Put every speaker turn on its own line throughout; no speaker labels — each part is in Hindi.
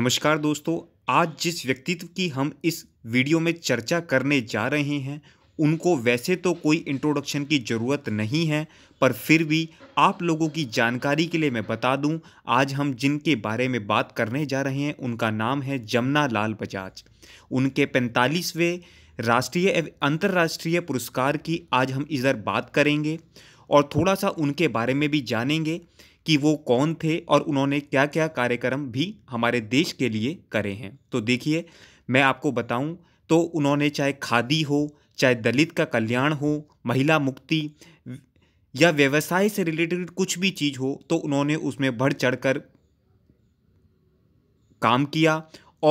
नमस्कार दोस्तों आज जिस व्यक्तित्व की हम इस वीडियो में चर्चा करने जा रहे हैं उनको वैसे तो कोई इंट्रोडक्शन की ज़रूरत नहीं है पर फिर भी आप लोगों की जानकारी के लिए मैं बता दूं आज हम जिनके बारे में बात करने जा रहे हैं उनका नाम है जमुना लाल बजाज उनके पैंतालीसवें राष्ट्रीय एवं अंतर्राष्ट्रीय पुरस्कार की आज हम इधर बात करेंगे और थोड़ा सा उनके बारे में भी जानेंगे कि वो कौन थे और उन्होंने क्या क्या कार्यक्रम भी हमारे देश के लिए करे हैं तो देखिए मैं आपको बताऊं तो उन्होंने चाहे खादी हो चाहे दलित का कल्याण हो महिला मुक्ति या व्यवसाय से रिलेटेड कुछ भी चीज़ हो तो उन्होंने उसमें बढ़ चढ़ कर काम किया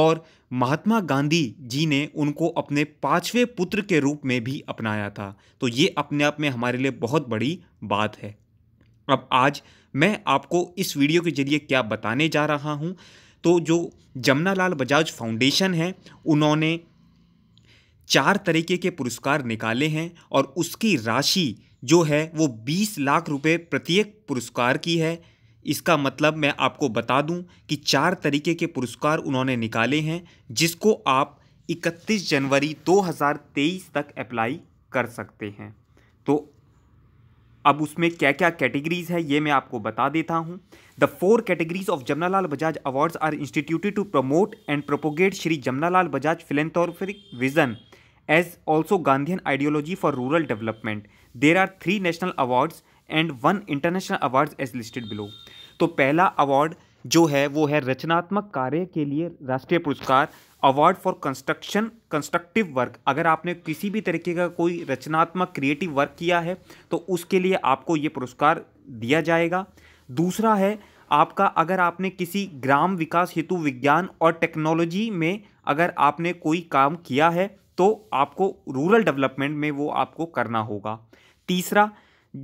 और महात्मा गांधी जी ने उनको अपने पांचवें पुत्र के रूप में भी अपनाया था तो ये अपने आप में हमारे लिए बहुत बड़ी बात है अब आज मैं आपको इस वीडियो के जरिए क्या बताने जा रहा हूँ तो जो जमुना लाल बजाज फाउंडेशन है उन्होंने चार तरीके के पुरस्कार निकाले हैं और उसकी राशि जो है वो बीस लाख रुपये प्रत्येक पुरस्कार की है इसका मतलब मैं आपको बता दूं कि चार तरीके के पुरस्कार उन्होंने निकाले हैं जिसको आप 31 जनवरी 2023 तक अप्लाई कर सकते हैं तो अब उसमें क्या क्या कैटेगरीज है ये मैं आपको बता देता हूँ the four categories of Jamnalal Bajaj awards are instituted to promote and propagate Shri Jamnalal Bajaj philanthropic vision as also Gandhian ideology for rural development there are three national awards and one international award as listed below तो पहला अवार्ड जो है वो है रचनात्मक कार्य के लिए राष्ट्रीय पुरस्कार award for construction constructive work अगर आपने किसी भी तरीके का कोई रचनात्मक क्रिएटिव वर्क किया है तो उसके लिए आपको ये पुरस्कार दिया जाएगा दूसरा है आपका अगर आपने किसी ग्राम विकास हेतु विज्ञान और टेक्नोलॉजी में अगर आपने कोई काम किया है तो आपको रूरल डेवलपमेंट में वो आपको करना होगा तीसरा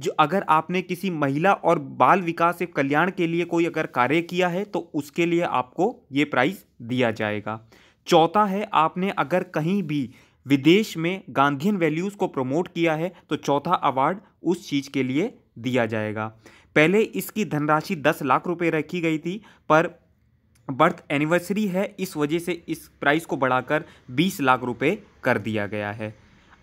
जो अगर आपने किसी महिला और बाल विकास एवं कल्याण के लिए कोई अगर कार्य किया है तो उसके लिए आपको ये प्राइज़ दिया जाएगा चौथा है आपने अगर कहीं भी विदेश में गांधीन वैल्यूज़ को प्रमोट किया है तो चौथा अवार्ड उस चीज़ के लिए दिया जाएगा पहले इसकी धनराशि दस लाख रुपए रखी गई थी पर बर्थ एनिवर्सरी है इस वजह से इस प्राइस को बढ़ाकर बीस लाख रुपए कर दिया गया है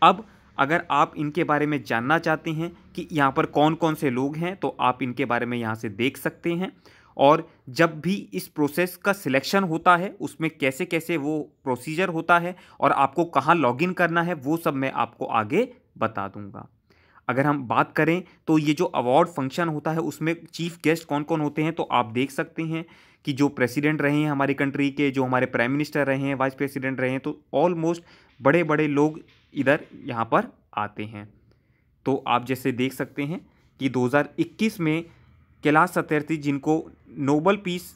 अब अगर आप इनके बारे में जानना चाहते हैं कि यहाँ पर कौन कौन से लोग हैं तो आप इनके बारे में यहाँ से देख सकते हैं और जब भी इस प्रोसेस का सिलेक्शन होता है उसमें कैसे कैसे वो प्रोसीजर होता है और आपको कहाँ लॉगिन करना है वो सब मैं आपको आगे बता दूंगा अगर हम बात करें तो ये जो अवार्ड फंक्शन होता है उसमें चीफ गेस्ट कौन कौन होते हैं तो आप देख सकते हैं कि जो प्रेसिडेंट रहे हैं हमारी कंट्री के जो हमारे प्राइम मिनिस्टर रहे हैं वाइस प्रेसिडेंट रहे हैं तो ऑलमोस्ट बड़े बड़े लोग इधर यहाँ पर आते हैं तो आप जैसे देख सकते हैं कि 2021 में कैलाश सत्यार्थी जिनको नोबल पीस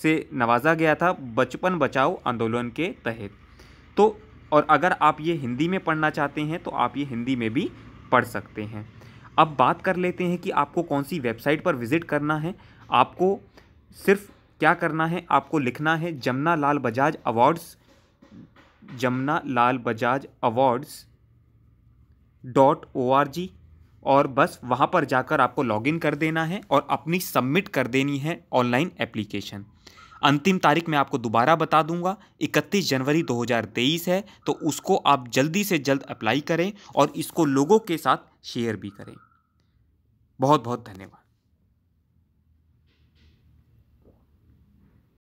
से नवाजा गया था बचपन बचाओ आंदोलन के तहत तो और अगर आप ये हिंदी में पढ़ना चाहते हैं तो आप ये हिंदी में भी पढ़ सकते हैं अब बात कर लेते हैं कि आपको कौन सी वेबसाइट पर विज़िट करना है आपको सिर्फ क्या करना है आपको लिखना है Jamuna Lal Bajaj awards Jamuna Lal Bajaj awards dot O R G और बस वहाँ पर जाकर आपको लॉगिन कर देना है और अपनी सबमिट कर देनी है ऑनलाइन एप्लीकेशन अंतिम तारीख मैं आपको दोबारा बता दूंगा 31 जनवरी 2023 है तो उसको आप जल्दी से जल्द अप्लाई करें और इसको लोगों के साथ शेयर भी करें बहुत बहुत धन्यवाद